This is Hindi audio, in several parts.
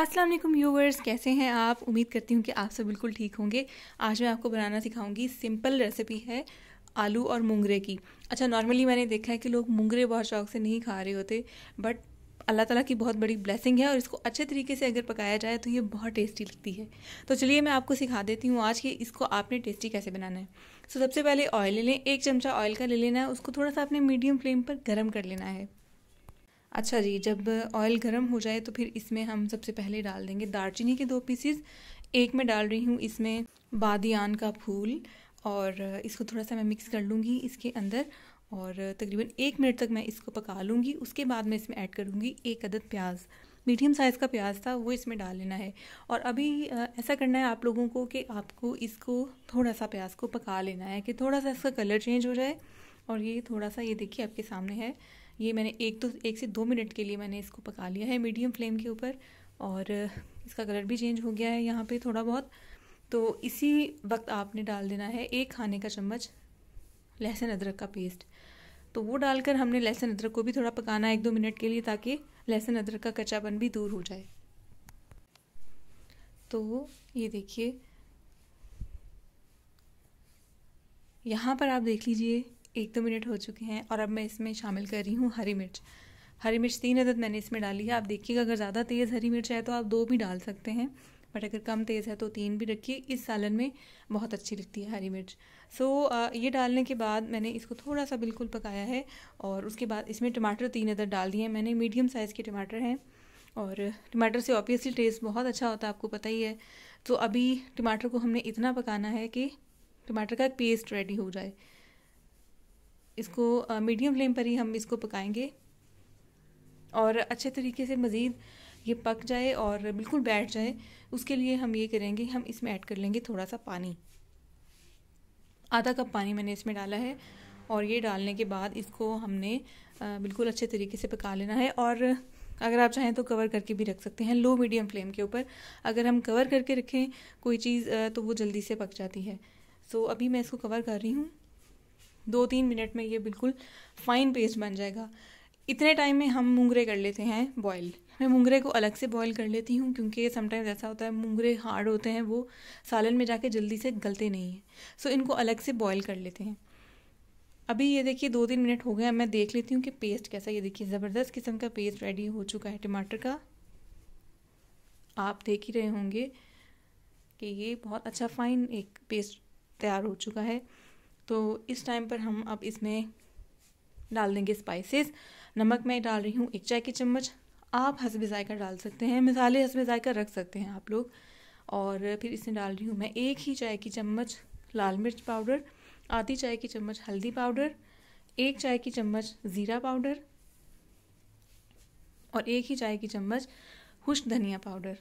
अस्सलाम वालेकुम व्यूवर्स कैसे हैं आप उम्मीद करती हूँ कि आप सब बिल्कुल ठीक होंगे आज मैं आपको बनाना सिखाऊंगी सिंपल रेसिपी है आलू और मुंगरे की अच्छा नॉर्मली मैंने देखा है कि लोग मुंगरे बहुत शौक से नहीं खा रहे होते बट अल्लाह ताला की बहुत बड़ी ब्लेसिंग है और इसको अच्छे तरीके से अगर पकाया जाए तो ये बहुत टेस्टी लगती है तो चलिए मैं आपको सिखा देती हूँ आज कि इसको आपने टेस्टी कैसे बनाना है सो तो so, सबसे पहले ऑयल ले लें एक चमचा ऑयल का ले लेना है उसको थोड़ा सा आपने मीडियम फ्लेम पर गर्म कर लेना है अच्छा जी जब ऑयल गर्म हो जाए तो फिर इसमें हम सबसे पहले डाल देंगे दालचीनी के दो पीसीस एक मैं डाल रही हूँ इसमें बादियान का फूल और इसको थोड़ा सा मैं मिक्स कर लूँगी इसके अंदर और तकरीबन एक मिनट तक मैं इसको पका लूँगी उसके बाद मैं इसमें ऐड करूँगी एक अदद प्याज मीडियम साइज़ का प्याज था वो इसमें डाल लेना है और अभी ऐसा करना है आप लोगों को कि आपको इसको थोड़ा सा प्याज को पका लेना है कि थोड़ा सा इसका कलर चेंज हो जाए और ये थोड़ा सा ये देखिए आपके सामने है ये मैंने एक तो एक से दो मिनट के लिए मैंने इसको पका लिया है मीडियम फ्लेम के ऊपर और इसका कलर भी चेंज हो गया है यहाँ पे थोड़ा बहुत तो इसी वक्त आपने डाल देना है एक खाने का चम्मच लहसुन अदरक का पेस्ट तो वो डालकर हमने लहसुन अदरक को भी थोड़ा पकाना है एक दो मिनट के लिए ताकि लहसुन अदरक का कच्चापन भी दूर हो जाए तो ये देखिए यहाँ पर आप देख लीजिए एक दो मिनट हो चुके हैं और अब मैं इसमें शामिल कर रही हूँ हरी मिर्च हरी मिर्च तीन अदद मैंने इसमें डाली है आप देखिएगा अगर ज़्यादा तेज़ हरी मिर्च है तो आप दो भी डाल सकते हैं बट अगर कम तेज़ है तो तीन भी रखिए इस सालन में बहुत अच्छी लगती है हरी मिर्च सो so, ये डालने के बाद मैंने इसको थोड़ा सा बिल्कुल पकाया है और उसके बाद इसमें टमाटर तीन अदर डाल दिए हैं मैंने मीडियम साइज़ के टमाटर हैं और टमाटर से ऑब्वियसली टेस्ट बहुत अच्छा होता है आपको पता ही है तो अभी टमाटर को हमने इतना पकाना है कि टमाटर का पेस्ट रेडी हो जाए इसको मीडियम फ्लेम पर ही हम इसको पकाएंगे और अच्छे तरीके से मज़ीद ये पक जाए और बिल्कुल बैठ जाए उसके लिए हम ये करेंगे हम इसमें ऐड कर लेंगे थोड़ा सा पानी आधा कप पानी मैंने इसमें डाला है और ये डालने के बाद इसको हमने बिल्कुल अच्छे तरीके से पका लेना है और अगर आप चाहें तो कवर करके भी रख सकते हैं लो मीडियम फ्लेम के ऊपर अगर हम कवर करके रखें कोई चीज़ तो वो जल्दी से पक जाती है सो अभी मैं इसको कवर कर रही हूँ दो तीन मिनट में ये बिल्कुल फाइन पेस्ट बन जाएगा इतने टाइम में हम मुंगरे कर लेते हैं बॉयल मैं मुंगरे को अलग से बॉयल कर लेती हूँ क्योंकि समटाइम्स ऐसा होता है मुंगरे हार्ड होते हैं वो सालन में जाके जल्दी से गलते नहीं हैं सो इनको अलग से बॉयल कर लेते हैं अभी ये देखिए दो तीन मिनट हो गए मैं देख लेती हूँ कि पेस्ट कैसा ये देखिए ज़बरदस्त किस्म का पेस्ट रेडी हो चुका है टमाटर का आप देख ही रहे होंगे कि ये बहुत अच्छा फाइन एक पेस्ट तैयार हो चुका है तो इस टाइम पर हम अब इसमें डाल देंगे स्पाइसेस नमक मैं डाल रही हूँ एक चाय की चम्मच आप हसब ज़ायका डाल सकते हैं मिसाले हसब ज़ायका रख सकते हैं आप लोग और फिर इसमें डाल रही हूँ मैं एक ही चाय की चम्मच लाल मिर्च पाउडर आधी चाय की चम्मच हल्दी पाउडर एक चाय की चम्मच ज़ीरा पाउडर और एक ही चाय की चम्मच खुश्क धनिया पाउडर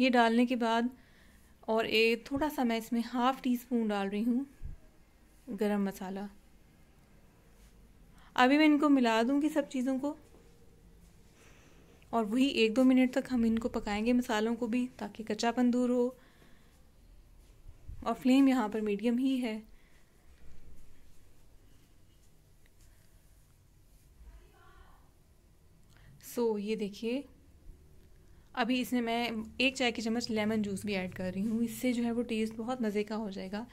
ये डालने के बाद और एक थोड़ा सा मैं इसमें हाफ़ टी स्पून डाल रही हूँ गरम मसाला अभी मैं इनको मिला दूँगी सब चीज़ों को और वही एक दो मिनट तक हम इनको पकाएंगे मसालों को भी ताकि कच्चापन दूर हो और फ्लेम यहाँ पर मीडियम ही है सो so, ये देखिए अभी इसमें मैं एक चाय की चम्मच लेमन जूस भी ऐड कर रही हूँ इससे जो है वो टेस्ट बहुत मज़े का हो जाएगा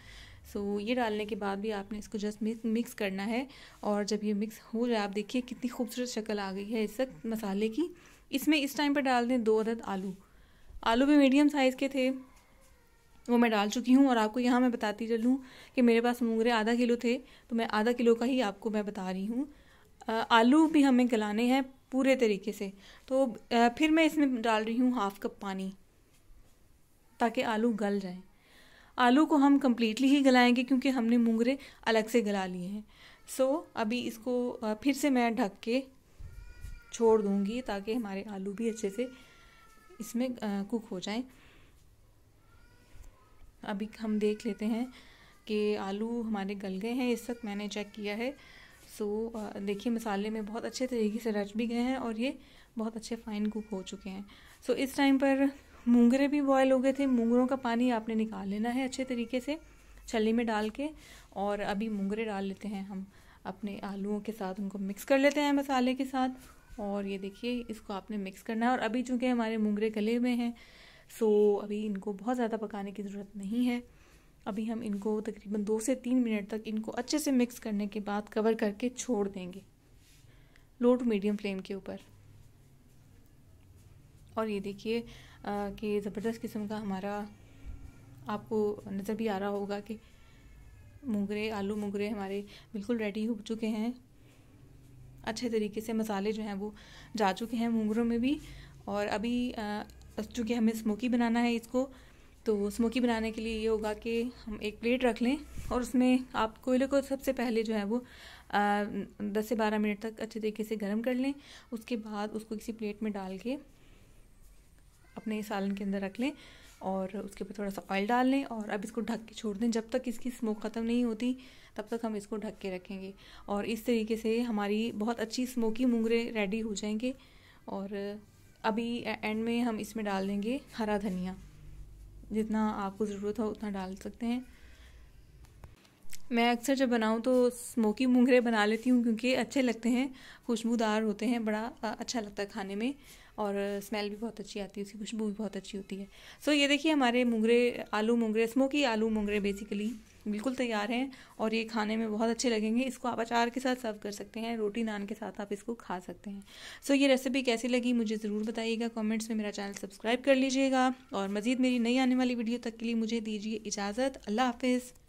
सो ये डालने के बाद भी आपने इसको जस्ट मिक्स करना है और जब ये मिक्स हो जाए आप देखिए कितनी खूबसूरत शक्ल आ गई है इस वक्त मसाले की इसमें इस टाइम पर डाल दें दो अदद आलू आलू भी मीडियम साइज़ के थे वो मैं डाल चुकी हूँ और आपको यहाँ मैं बताती चलूँ कि मेरे पास मूंगरे आधा किलो थे तो मैं आधा किलो का ही आपको मैं बता रही हूँ आलू भी हमें गलाने हैं पूरे तरीके से तो फिर मैं इसमें डाल रही हूँ हाफ कप पानी ताकि आलू गल जाए आलू को हम कम्प्लीटली ही गलाएंगे क्योंकि हमने मूंगरे अलग से गला लिए हैं सो so, अभी इसको फिर से मैं ढक के छोड़ दूँगी ताकि हमारे आलू भी अच्छे से इसमें कुक हो जाएं अभी हम देख लेते हैं कि आलू हमारे गल गए हैं इस वक्त मैंने चेक किया है सो देखिए मसाले में बहुत अच्छे तरीके से रच भी गए हैं और ये बहुत अच्छे फाइन कुक हो चुके हैं सो इस टाइम पर मूंगरे भी बॉयल हो गए थे मूंगरों का पानी आपने निकाल लेना है अच्छे तरीके से छली में डाल के और अभी मूंगरे डाल लेते हैं हम अपने आलूओं के साथ उनको मिक्स कर लेते हैं मसाले के साथ और ये देखिए इसको आपने मिक्स करना है और अभी चूँकि हमारे मूंगरे गले हुए हैं सो अभी इनको बहुत ज़्यादा पकाने की ज़रूरत नहीं है अभी हम इनको तकरीबन दो से तीन मिनट तक इनको अच्छे से मिक्स करने के बाद कवर करके छोड़ देंगे लो टू मीडियम फ्लेम के ऊपर और ये देखिए कि ज़बरदस्त किस्म का हमारा आपको नज़र भी आ रहा होगा कि मुगरे आलू मुगरे हमारे बिल्कुल रेडी हो चुके हैं अच्छे तरीके से मसाले जो हैं वो जा चुके हैं मुगरों में भी और अभी चूँकि हमें स्मोकी बनाना है इसको तो स्मोकी बनाने के लिए ये होगा कि हम एक प्लेट रख लें और उसमें आप कोयले को सबसे पहले जो है वो दस से बारह मिनट तक अच्छे तरीके से गर्म कर लें उसके बाद उसको किसी प्लेट में डाल के अपने सालन के अंदर रख लें और उसके ऊपर थोड़ा सा ऑयल डाल लें और अब इसको ढक के छोड़ दें जब तक इसकी स्मोक ख़त्म नहीं होती तब तक हम इसको ढक के रखेंगे और इस तरीके से हमारी बहुत अच्छी स्मोकी मूंगरे रेडी हो जाएंगे और अभी एंड में हम इसमें डाल देंगे हरा धनिया जितना आपको ज़रूरत हो उतना डाल सकते हैं मैं अक्सर जब बनाऊँ तो स्मोकी मूंगरे बना लेती हूँ क्योंकि अच्छे लगते हैं खुशबूदार होते हैं बड़ा अच्छा लगता है खाने में और स्मेल भी बहुत अच्छी आती है उसकी खुशबू भी बहुत अच्छी होती है सो so, ये देखिए हमारे मुंगरे आलू मुंगरे स्मोकी आलू मुंगरे बेसिकली बिल्कुल तैयार हैं और ये खाने में बहुत अच्छे लगेंगे इसको आप अचार के साथ सर्व कर सकते हैं रोटी नान के साथ आप इसको खा सकते हैं सो so, ये रेसिपी कैसी लगी मुझे ज़रूर बताइएगा कमेंट्स में मेरा चैनल सब्सक्राइब कर लीजिएगा और मज़ीद मेरी नई आने वाली वीडियो तक के लिए मुझे दीजिए इजाज़त अल्लाह हाफिज़